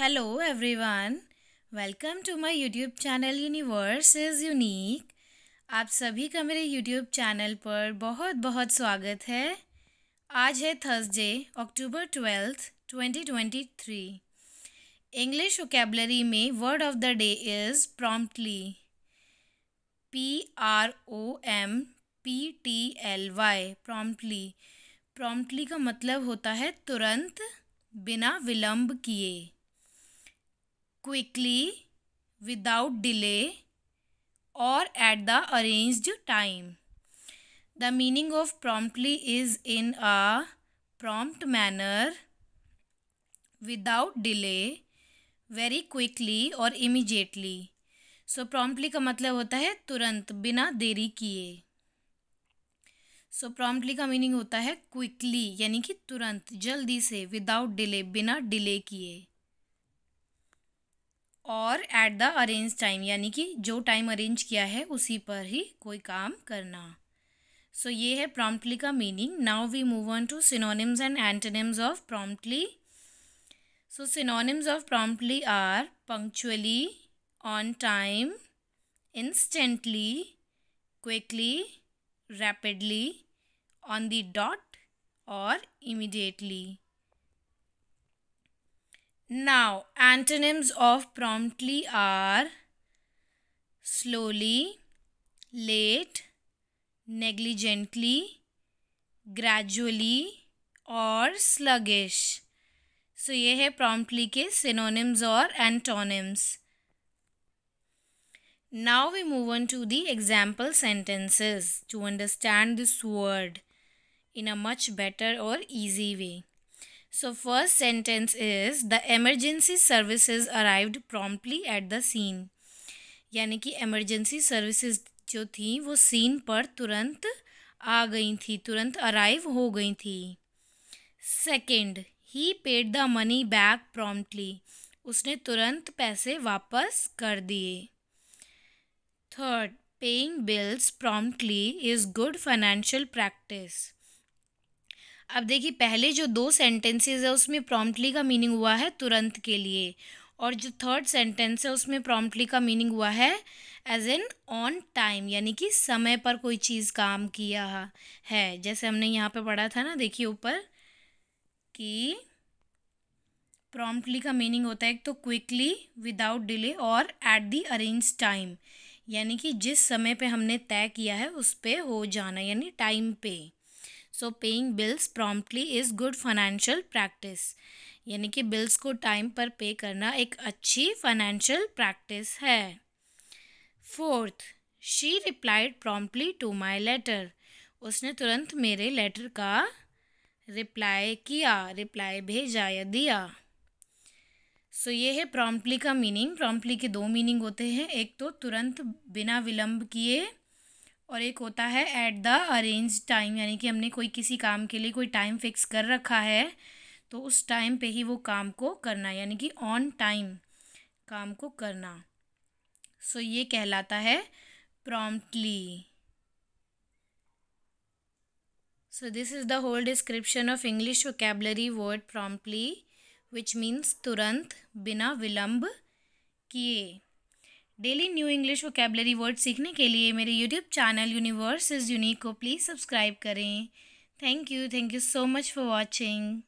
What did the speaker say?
Hello everyone welcome to my YouTube channel universe is unique आप सभी का मेरे यूट्यूब चैनल पर बहुत बहुत स्वागत है आज है Thursday October twelfth twenty twenty three English vocabulary में word of the day is promptly P R O M P T L Y promptly promptly का मतलब होता है तुरंत बिना विलंब किए quickly without delay or at the arranged time the meaning of promptly is in a prompt manner without delay very quickly और immediately सो so, promptly का मतलब होता है तुरंत बिना देरी किए सो so, प्रॉम्प्टली का मीनिंग होता है क्विकली यानी कि तुरंत जल्दी से विदाउट डिले बिना डिले किए और एट द अरेंज टाइम यानी कि जो टाइम अरेंज किया है उसी पर ही कोई काम करना सो so, ये है प्रॉम्प्टली का meaning now we move on to synonyms and antonyms of promptly so synonyms of promptly are punctually on time instantly quickly rapidly on the dot और immediately Now, antonyms of promptly are slowly, late, negligently, gradually or sluggish. so, ये है promptly के synonyms or antonyms. Now we move on to the example sentences to understand this word in a much better or easy way. So first sentence is the emergency services arrived promptly at the scene. यानी कि emergency services जो थी वो scene पर तुरंत आ गई थी तुरंत अराइव हो गई थी सेकेंड ही paid the money back promptly उसने तुरंत पैसे वापस कर दिए third paying bills promptly is good financial practice अब देखिए पहले जो दो सेंटेंसेस है उसमें प्रॉम्प्टली का मीनिंग हुआ है तुरंत के लिए और जो थर्ड सेंटेंस है उसमें प्रॉम्प्टली का मीनिंग हुआ है एज एन ऑन टाइम यानी कि समय पर कोई चीज़ काम किया है जैसे हमने यहाँ पे पढ़ा था ना देखिए ऊपर कि प्रॉम्प्टली का मीनिंग होता है एक तो क्विकली विदाउट डिले और एट दी अरेंज टाइम यानी कि जिस समय पे हमने तय किया है उस पर हो जाना यानी टाइम पे so paying bills promptly is good financial practice यानी कि बिल्स को टाइम पर पे करना एक अच्छी फाइनेंशियल प्रैक्टिस है fourth she replied promptly to my letter उसने तुरंत मेरे लेटर का रिप्लाई किया रिप्लाई भेजा या दिया सो so, ये है प्रॉम्प्टली का मीनिंग प्रॉम्प्टली के दो मीनिंग होते हैं एक तो तुरंत बिना विलंब किए और एक होता है एट द अरेंज टाइम यानी कि हमने कोई किसी काम के लिए कोई टाइम फिक्स कर रखा है तो उस टाइम पे ही वो काम को करना यानी कि ऑन टाइम काम को करना सो so, ये कहलाता है promptly so this is the whole description of English vocabulary word promptly which means तुरंत बिना विलंब किए daily new English vocabulary word सीखने के लिए मेरे YouTube channel universe is unique को प्लीज़ सब्सक्राइब करें thank you thank you so much for watching